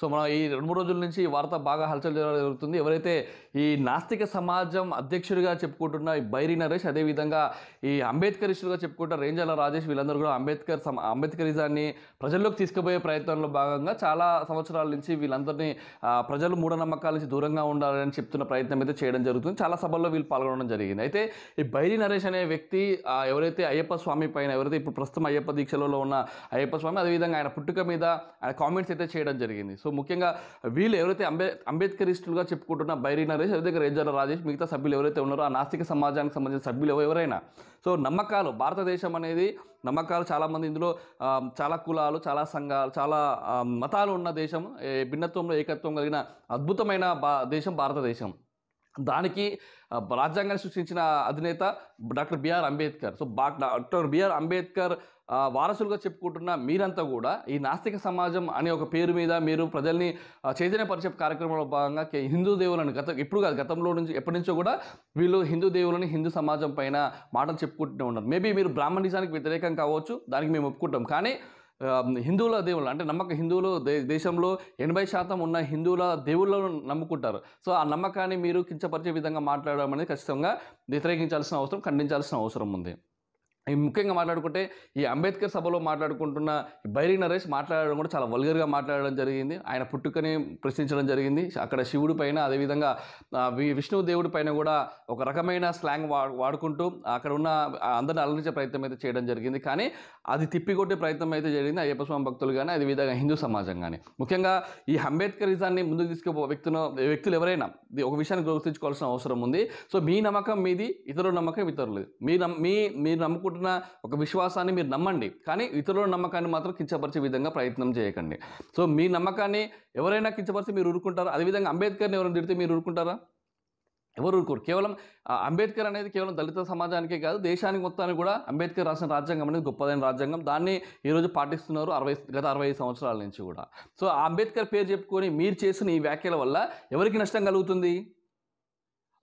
so మనం ఈ రెండు మూడు రోజుల నుంచి ఈ వార్త బాగా హల్చల్ జరుగుతుంది ఎవరైతే ఈ నాస్తిక సమాజం అధ్యక్షుడిగా చెప్పుకుంటున్న ఈ బైరీ నరేష్ అదేవిధంగా ఈ అంబేద్కరిస్టులుగా చెప్పుకుంటున్న రేంజాల రాజేష్ వీళ్ళందరూ కూడా అంబేద్కర్ సమ అంబేద్కరిజాన్ని ప్రజల్లోకి తీసుకుపోయే ప్రయత్నంలో భాగంగా చాలా సంవత్సరాల నుంచి వీళ్ళందరినీ ప్రజలు మూఢనమ్మకాల నుంచి దూరంగా ఉండాలని చెప్తున్న ప్రయత్నం అయితే చేయడం జరుగుతుంది చాలా సభల్లో వీళ్ళు పాల్గొనడం జరిగింది అయితే ఈ బైరి నరేష్ అనే వ్యక్తి ఎవరైతే అయ్యప్ప స్వామి పైన ఎవరైతే ఇప్పుడు ప్రస్తుతం అయ్యప్ప దీక్షలలో ఉన్న అయ్యప్ప స్వామి అదేవిధంగా ఆయన పుట్టుక మీద ఆయన కామెంట్స్ అయితే చేయడం జరిగింది సో సో ముఖ్యంగా వీళ్ళు ఎవరైతే అంబే అంబేద్కరిస్టులుగా చెప్పుకుంటున్న బైరీ నరేష్ అదేవిధంగా రేజాల రాజేష్ మిగతా సభ్యులు ఎవరైతే ఉన్నారో ఆ నాస్తిక సమాజానికి సంబంధించిన సభ్యులు ఎవరైనా సో నమ్మకాలు భారతదేశం అనేది నమ్మకాలు చాలామంది ఇందులో చాలా కులాలు చాలా సంఘాలు చాలా మతాలు ఉన్న దేశం భిన్నత్వంలో ఏకత్వం కలిగిన అద్భుతమైన దేశం భారతదేశం దానికి రాజ్యాంగాన్ని సృష్టించిన అధినేత డాక్టర్ బిఆర్ అంబేద్కర్ సో బా డాక్టర్ బిఆర్ అంబేద్కర్ వారసులుగా చెప్పుకుంటున్న మీరంతా కూడా ఈ నాస్తిక సమాజం అనే ఒక పేరు మీద మీరు ప్రజల్ని చైతన్యపరిచే కార్యక్రమంలో భాగంగా హిందూ దేవులను గత ఇప్పుడు కాదు గతంలో నుంచి ఎప్పటి నుంచో కూడా వీళ్ళు హిందూ దేవులని హిందూ సమాజం పైన మాటలు చెప్పుకుంటూనే ఉన్నారు మేబీ మీరు బ్రాహ్మణిజానికి వ్యతిరేకం కావచ్చు దానికి మేము ఒప్పుకుంటాం కానీ హిందువుల దేవుళ్ళు అంటే నమ్మక హిందువులు దేశంలో ఎనభై శాతం ఉన్న హిందువుల దేవుళ్ళను నమ్ముకుంటారు సో ఆ నమ్మకాన్ని మీరు కించపరిచే విధంగా మాట్లాడడం అనేది ఖచ్చితంగా వ్యతిరేకించాల్సిన అవసరం ఖండించాల్సిన అవసరం ఉంది ముఖ్యంగా మాట్లాడుకుంటే ఈ అంబేద్కర్ సభలో మాట్లాడుకుంటున్న బైరి నరేష్ మాట్లాడడం కూడా చాలా వల్గర్గా మాట్లాడడం జరిగింది ఆయన పుట్టుకని ప్రశ్నించడం జరిగింది అక్కడ శివుడి పైన అదేవిధంగా విష్ణు దేవుడి పైన కూడా ఒక రకమైన స్లాంగ్ వాడుకుంటూ అక్కడ ఉన్న అందరిని అలరించే ప్రయత్నం అయితే చేయడం జరిగింది కానీ అది తిప్పికొట్టే ప్రయత్నం అయితే జరిగింది అయ్యప్ప స్వామి భక్తులు కానీ అదేవిధంగా హిందూ సమాజం కానీ ముఖ్యంగా ఈ అంబేద్కర్ ఇజాన్ని ముందుకు తీసుకుపో వ్యక్తులు వ్యక్తులు ఎవరైనా ఒక విషయాన్ని గుర్తించుకోవాల్సిన అవసరం ఉంది సో మీ నమ్మకం మీది ఇతరుల నమ్మకం ఇతరులది మీ మీ మీరు నమ్ముకుంటున్న అనుకుంటున్న ఒక విశ్వాసాన్ని మీరు నమ్మండి కానీ ఇతరుల నమ్మకాన్ని మాత్రం కించపరిచే విధంగా ప్రయత్నం చేయకండి సో మీ నమ్మకాన్ని ఎవరైనా కించపరిచి మీరు ఊరుకుంటారా అదేవిధంగా అంబేద్కర్ని ఎవరైనా తిడితే మీరు ఊరుకుంటారా ఎవరు ఊరుకోరు కేవలం అంబేద్కర్ అనేది కేవలం దళిత సమాజానికే కాదు దేశానికి మొత్తానికి కూడా అంబేద్కర్ రాసిన రాజ్యాంగం అనేది గొప్పదైన రాజ్యాంగం దాన్ని ఈరోజు పాటిస్తున్నారు అరవై గత అరవై సంవత్సరాల నుంచి కూడా సో ఆ అంబేద్కర్ పేరు చెప్పుకొని మీరు చేసిన ఈ వ్యాఖ్యల వల్ల ఎవరికి నష్టం కలుగుతుంది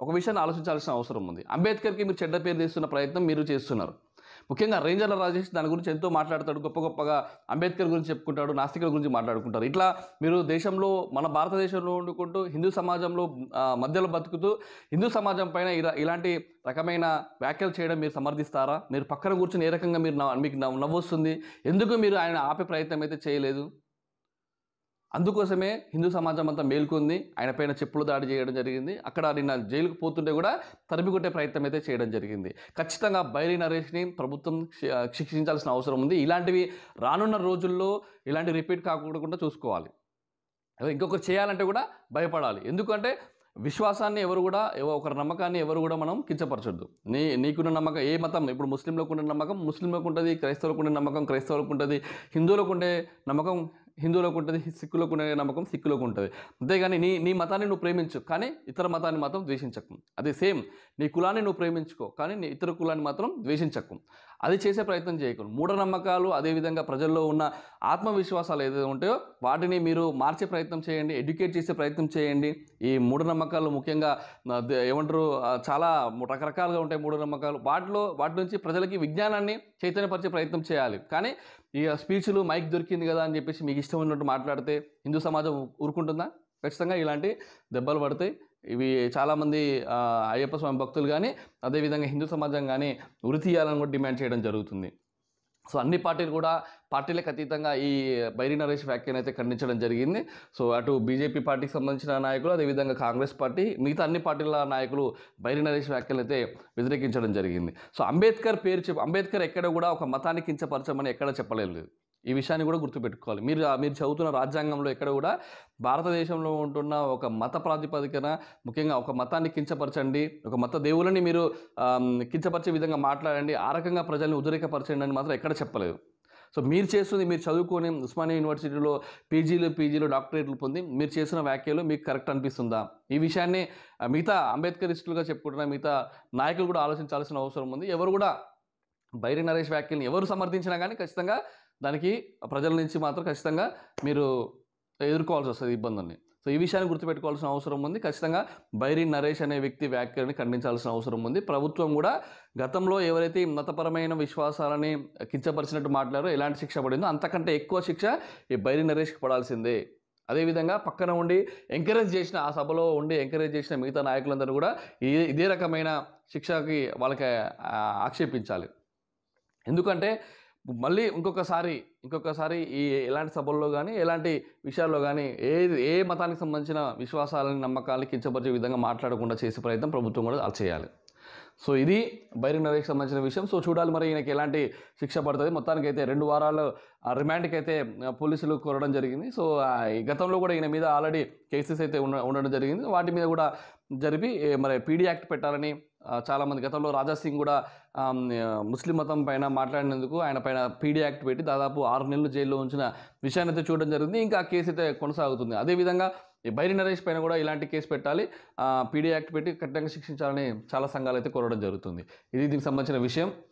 ఒక విషయాన్ని ఆలోచించాల్సిన అవసరం ఉంది అంబేద్కర్కి మీరు చెడ్డ పేరు తీస్తున్న ప్రయత్నం మీరు చేస్తున్నారు ముఖ్యంగా రేంజర్ల రాజేష్ దాని గురించి ఎంతో మాట్లాడతాడు గొప్ప గొప్పగా అంబేద్కర్ గురించి చెప్పుకుంటాడు నాస్తికుల గురించి మాట్లాడుకుంటారు ఇట్లా మీరు దేశంలో మన భారతదేశంలో వండుకుంటూ హిందూ సమాజంలో మధ్యలో బతుకుతూ హిందూ సమాజం పైన ఇలాంటి రకమైన వ్యాఖ్యలు చేయడం మీరు సమర్థిస్తారా మీరు పక్కన కూర్చొని ఏ రకంగా మీరు మీకు నవ్వొస్తుంది ఎందుకు మీరు ఆయన ఆపే ప్రయత్నం అయితే చేయలేదు అందుకోసమే హిందూ సమాజం అంతా మేల్కొంది ఆయన పైన చెప్పులు దాడి చేయడం జరిగింది అక్కడ నిన్న జైలుకు పోతుంటే కూడా తరిమి కొట్టే ప్రయత్నం అయితే చేయడం జరిగింది ఖచ్చితంగా బైరీ నరేష్ని ప్రభుత్వం శిక్షించాల్సిన అవసరం ఉంది ఇలాంటివి రానున్న రోజుల్లో ఇలాంటి రిపీట్ కాకుండా చూసుకోవాలి ఇంకొకరు చేయాలంటే కూడా భయపడాలి ఎందుకంటే విశ్వాసాన్ని ఎవరు కూడా ఒకరి నమ్మకాన్ని ఎవరు కూడా మనం కించపరచొద్దు నీ నీకున్న నమ్మకం ఏ మతం ఇప్పుడు ముస్లింలకు ఉండే నమ్మకం ముస్లింలకు ఉంటుంది క్రైస్తవులకు ఉండే నమ్మకం క్రైస్తవులకు ఉంటుంది హిందువులకు ఉండే నమ్మకం హిందువులకు ఉంటుంది సిక్కులకు ఉండే నమ్మకం సిక్కులకు ఉంటుంది అంతేగాని నీ నీ మతాన్ని నువ్వు ప్రేమించు కానీ ఇతర మతాన్ని మాత్రం ద్వేషించకు అదే సేమ్ నీ కులాన్ని నువ్వు ప్రేమించుకో కానీ నీ ఇతర కులాన్ని మాత్రం ద్వేషించకు అది చేసే ప్రయత్నం చేయకు మూఢనమ్మకాలు అదేవిధంగా ప్రజల్లో ఉన్న ఆత్మవిశ్వాసాలు ఏదైతే ఉంటాయో వాటిని మీరు మార్చే ప్రయత్నం చేయండి ఎడ్యుకేట్ చేసే ప్రయత్నం చేయండి ఈ మూఢనమ్మకాలు ముఖ్యంగా ఏమంటారు చాలా రకరకాలుగా ఉంటాయి మూఢనమ్మకాలు వాటిలో వాటి నుంచి ప్రజలకి విజ్ఞానాన్ని చైతన్యపరిచే ప్రయత్నం చేయాలి కానీ ఇక స్పీచ్లు మైక్ దొరికింది కదా అని చెప్పేసి మీకు ఇష్టం ఉన్నట్టు మాట్లాడితే హిందూ సమాజం ఊరుకుంటుందా ఖచ్చితంగా ఇలాంటి దెబ్బలు పడతాయి ఇవి చాలామంది అయ్యప్ప స్వామి భక్తులు కానీ అదేవిధంగా హిందూ సమాజం కానీ ఉరి తీయాలని కూడా డిమాండ్ చేయడం జరుగుతుంది సో అన్ని పార్టీలు కూడా పార్టీలకు అతీతంగా ఈ బైరీ నరేష్ వ్యాఖ్యను అయితే ఖండించడం జరిగింది సో అటు బీజేపీ పార్టీకి సంబంధించిన నాయకులు అదేవిధంగా కాంగ్రెస్ పార్టీ మిగతా అన్ని పార్టీల నాయకులు బైరీ నరేష్ వ్యాఖ్యలు అయితే వ్యతిరేకించడం జరిగింది సో అంబేద్కర్ పేరు చెప్ అంబేద్కర్ ఎక్కడ కూడా ఒక మతాన్ని కించపరచమని ఎక్కడ చెప్పలేదు ఈ విషయాన్ని కూడా గుర్తుపెట్టుకోవాలి మీరు మీరు చదువుతున్న రాజ్యాంగంలో ఎక్కడ కూడా భారతదేశంలో ఉంటున్న ఒక మత ప్రాతిపదికన ముఖ్యంగా ఒక మతాన్ని కించపరచండి ఒక మత దేవులని మీరు కించపరిచే విధంగా మాట్లాడండి ఆ రకంగా ప్రజల్ని ఉద్రేకపరచండి అని మాత్రం ఎక్కడ చెప్పలేదు సో మీరు చేస్తుంది మీరు చదువుకొని ఉస్మానియా యూనివర్సిటీలో పీజీలు పీజీలు డాక్టరేట్లు పొంది మీరు చేసిన వ్యాఖ్యలు మీకు కరెక్ట్ అనిపిస్తుందా ఈ విషయాన్ని మిగతా అంబేద్కరిస్టులుగా చెప్పుకుంటున్న మిగతా నాయకులు కూడా ఆలోచించాల్సిన అవసరం ఉంది ఎవరు కూడా బైరి నరేష్ వ్యాఖ్యల్ని ఎవరు సమర్థించినా కానీ ఖచ్చితంగా దానికి ప్రజల నుంచి మాత్రం ఖచ్చితంగా మీరు ఎదుర్కోవాల్సి వస్తుంది ఇబ్బందుల్ని సో ఈ విషయాన్ని గుర్తుపెట్టుకోవాల్సిన అవసరం ఉంది ఖచ్చితంగా బైరి నరేష్ అనే వ్యక్తి వ్యాఖ్యలని ఖండించాల్సిన అవసరం ఉంది ప్రభుత్వం కూడా గతంలో ఎవరైతే మతపరమైన విశ్వాసాలని కించపరిచినట్టు మాట్లాడారో ఎలాంటి శిక్ష పడిందో అంతకంటే ఎక్కువ శిక్ష ఈ బైరి నరేష్కి పడాల్సిందే అదేవిధంగా పక్కన ఉండి ఎంకరేజ్ చేసిన ఆ సభలో ఉండి ఎంకరేజ్ చేసిన మిగతా నాయకులందరూ కూడా ఇదే ఇదే రకమైన శిక్షకి వాళ్ళకి ఆక్షేపించాలి ఎందుకంటే మళ్ళీ ఇంకొకసారి ఇంకొకసారి ఈ ఎలాంటి సభల్లో కానీ ఎలాంటి విషయాల్లో కానీ ఏ ఏ మతానికి సంబంధించిన విశ్వాసాలని నమ్మకాలని కించపరిచే విధంగా మాట్లాడకుండా చేసే ప్రయత్నం ప్రభుత్వం కూడా చేయాలి సో ఇది బైరి నరేష్కి సంబంధించిన విషయం సో చూడాలి మరి ఈయనకి ఎలాంటి శిక్ష పడుతుంది మొత్తానికి అయితే రెండు వారాలు రిమాండ్కి అయితే పోలీసులు కోరడం జరిగింది సో గతంలో కూడా ఈయన మీద ఆల్రెడీ కేసెస్ అయితే ఉండడం జరిగింది వాటి మీద కూడా జరిపి మరి పీడీ యాక్ట్ పెట్టాలని చాలామంది గతంలో రాజాసింగ్ కూడా ముస్లిం మతం పైన మాట్లాడినందుకు ఆయన పైన పీడీ యాక్ట్ పెట్టి దాదాపు ఆరు నెలలు జైల్లో ఉంచిన విషయాన్ని అయితే చూడడం జరిగింది ఇంకా ఆ కేసు అయితే కొనసాగుతుంది అదేవిధంగా ఈ బైరి నరేష్ పైన కూడా ఇలాంటి కేసు పెట్టాలి పీడీ యాక్ట్ పెట్టి కఠినంగా శిక్షించాలని చాలా సంఘాలు అయితే కోరడం జరుగుతుంది ఇది దీనికి సంబంధించిన విషయం